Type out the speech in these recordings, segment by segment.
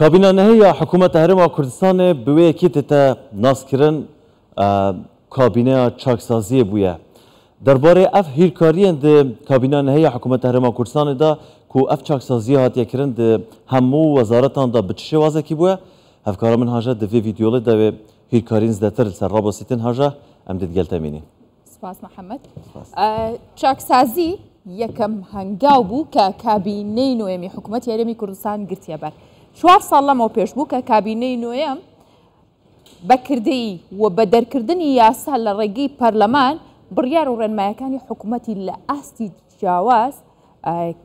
کابینه نه یا حکومت هرم کردستان به وی کی تا ناسکرن کابینه چاکسازی بویه درباره اف هیرکاری اند کابینه نه یا حکومت هرم کردستان دا کو اف چاکسازی هات یکرند همو وزارتان دا بچشه وازه کی بوه هفکارا من هاجه د وی ویدیوله دا هیرکارین زدتر سر رابستین هاجه ام دید گل تامینی سپاس محمد چاکسازی یەکەم هەنگاو بوو کە کابینەی نوێمی حکوومەت یارەمی کوردستان گرتیەبەر چوار ساڵ لەمەوە پێش بوو کە کابینەی نوێم بەکردی و بە دەرکردنی یاسا لە ڕێگەی پەرلەمان بڕیار و ڕێنمایەکانی حکوومەتی لە ئاستی جیاواز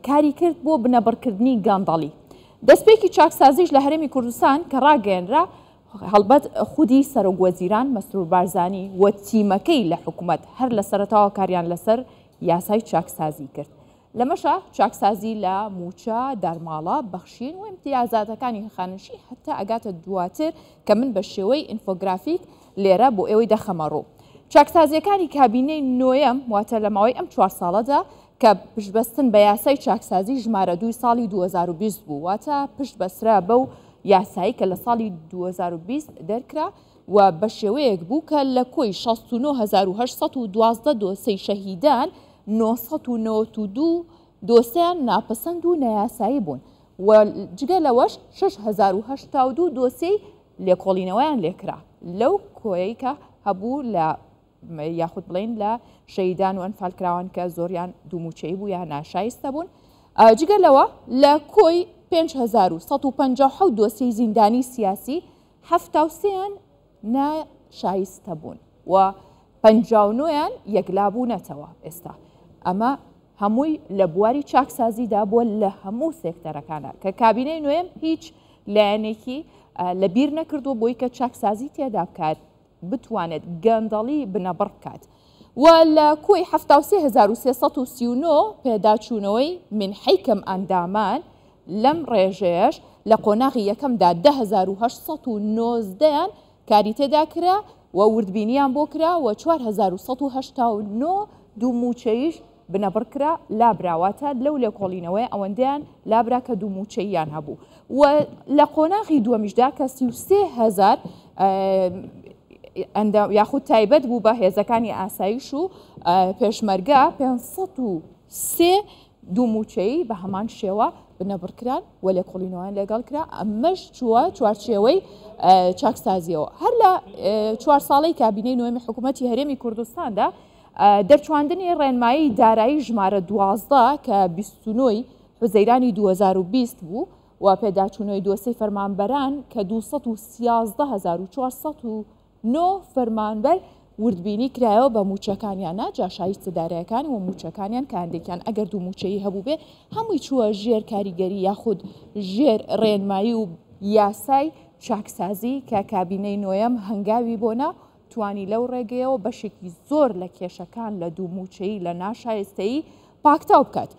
کاری کرد بۆ بنەبڕکردنی گانداڵی دەستپێکی چاکسازیش لە هەرمی کوردستان کە ڕاگەێنرا هەڵبەت خودی سەرۆگوەزیران مەسرور بارزانانی وە تیمەکەی لە حکوومەت هەر لە سەرتاوە کاریان لەسەر یاسای چاکسازی کرد. لەمەشە چاکسازی لە موچە دەرماڵە بەخشین و امتیازاتەکانی خانشی هەتا ئەگاتە دواتر کە من بە شێوەی ئینفۆگرافیک لێرە بۆ ئێوەی دەخەمەڕوو. چاکسازیەکانی کابینەی نوێم واتە لە ماوەی ئەم چوار ساڵەدا کە پشتبەستن بە یاسای چاکسازی ژمارە دوی ساڵی 2020 بوو واتە پشت بەسرا بە و یاسایی کە لە ساڵی 2020 دەرکرا و بە شێوەیەک بوو کە لە کۆی 16 1970 دوازدە دۆسی شەهیددان، 1992 دۆسیان ناپەسەند و نەیاسایی بوون و جگە لەوەش 1992 دۆسی لێکۆڵینەوەیان لێکرا لەو کۆیکە هەبوو لە یاخود بڵین لە شەیدان و ئەنفالکراوان کە زۆریان دوموچەی بوو یا ناشایستە بوون جگە لەوە لە کۆی 1950 دۆسی زیندانی سیاسی هەفتاوسیان ناشایستە بوون و پنجاونۆیان یەکلابوونەتەوە ئێستا ئەمە هەمووی لە بواری چاکسازیدا بووە لە هەموو سێکتەرەکانە کە کابینەی نوێم هیچ لایەنێکی لەبییر نەکردو بۆی کە چاکسازی تێدا بکات بتوانێت گەندەڵی بنەبڕ بکات. و لە کۆی 1939 پێداچوونەوەی من حیکم ئەندامان لەم ڕێژەیەش لە قۆناغی یەکەمدا 1990یان کاری تێدا کرا و وردبینیان بۆ کرا و 1970 دوو موچەیش بنەبڕکرا لابراواتە لەو لێ کۆڵینەوەی ئەوەندیان لابرا کە دوو موچەیان هەبوو و لە قۆناغی دووەمیشدا کە سیوسێ هزار یاخود تایبەت بوو بە هێزەکانی ئاسایش و پێشمەرگا 500 دوو موچەی بە هەمان شێوە بنەبڕکران و لە قڵینەوەیان لەگەڵ کرا ئەمەش چووە چوارچێوەی چاکسازیەوە هەر لە چوار ساڵی کابینەی نوێمی حکوومەتتی هەرێمی کوردستاندا دەرچواندنی ڕێنمایی دارایی ژمارە دوازدە کە بیستنۆی حزەیرانی 2020 بوو و پێداچوونەوەی دۆسی فەرمانبەران کە 24 فەرمانبەر وردبینی کرایەوە بە موچەکانیانە جاشایی سەدارەکان و موچەکانیان کاندێکیان ئەگەر دوو موچەی هەبوو بێ هەمووی چووە ژێر کاریگەری یاخود ژێر ڕێنمایی و یاسای چاکسازی کە کابینەی نوۆیەم هەنگاوی بۆنا توانی لەو ڕێگەیەوە بەشێکی زۆر لە کێشەکان لە دوو موچەی لە ناشایستەی پاکتاو بکات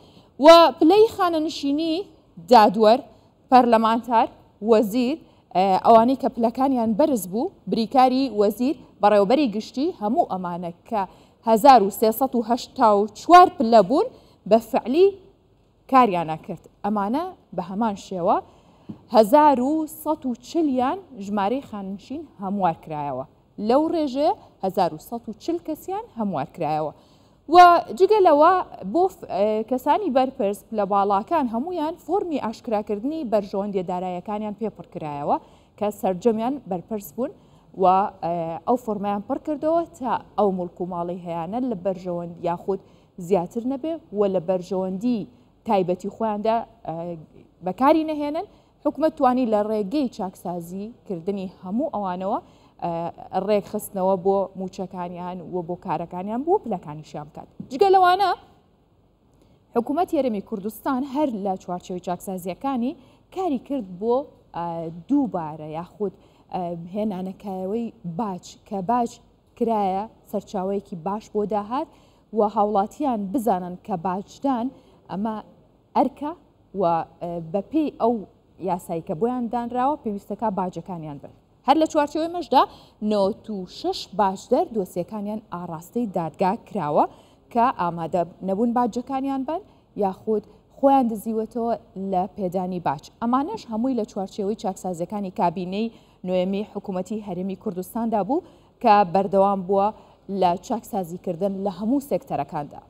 و پلەی خانەنشینی دادوەر پەرلەمانتار وەزیر ئەوانەی کە پلەکانیان بەرز بوو بریکاری وەزیر بەڕێوبەری گشتی هەموو ئەمانە کە 1940 پلە بوون بە فعلی کاریانە کرد ئەمانە بە هەمان شێوە 1940یان ژمارەی خانشین هەموار کرایەوە لەو ڕێژێ 1940 کەسیان هەموارکرایەوە. و جگە لەوە بۆ کەسانی بەرپرس لە باڵاکان هەمویان فۆمی ئاشکراکردنی بەرژۆندێدارایەکانیان پێپڕکرایەوە کە سرجەمیان بەرپرس بوون و ئەو فۆرمیان پڕ کردەوە تا ئەو ملک و ماڵی هەیەە لە بەرژەوەند یاخود زیاتر نەبێ و لە بەرژەوەندی تایبەتی خۆیاندا بەکاری نەهێنن حکومت توانی لە ڕێگەی چاکسازی کردنی هەموو ئەوانەوە ڕێکخستنەوە بۆ موچەکانیان وە بۆ کارەکانیان بۆ پلەکانیشیان بکات جگە لەوانە حکوومەت یارمی کوردستان هەر لە چوارچەوی چاکسازیەکانی کاری کرد بۆ دووبارە یاخود هێنانەکایەوەی باج کە باج کرایە سەرچاوەیەکی باش بۆ داهات و هاوڵاتیان بزانن کە باجدان ئەمە ئەرکە و بەپی ئەو یاسایی کە بۆیان دانراوە پێویستەکە باجەکانیان بن. هەر لە چوارچەوەی مەشدا 96 باشدەر دۆسیەکانیان ئاراستەی دادگا کراوە کە ئامادە نەبوون باجەکانیان بن یاخود خۆیان دزیوەتەوە لە پێدانی باش ئەمانەش هەمووی لە چوارچەوەی چاکسازەکانی کابینەی نوێمی حکوومەتتی هەرمی کوردستاندا بوو کە بەردەوام بووە لە چاکسازیکردن لە هەموو سێکتەرەکاندا.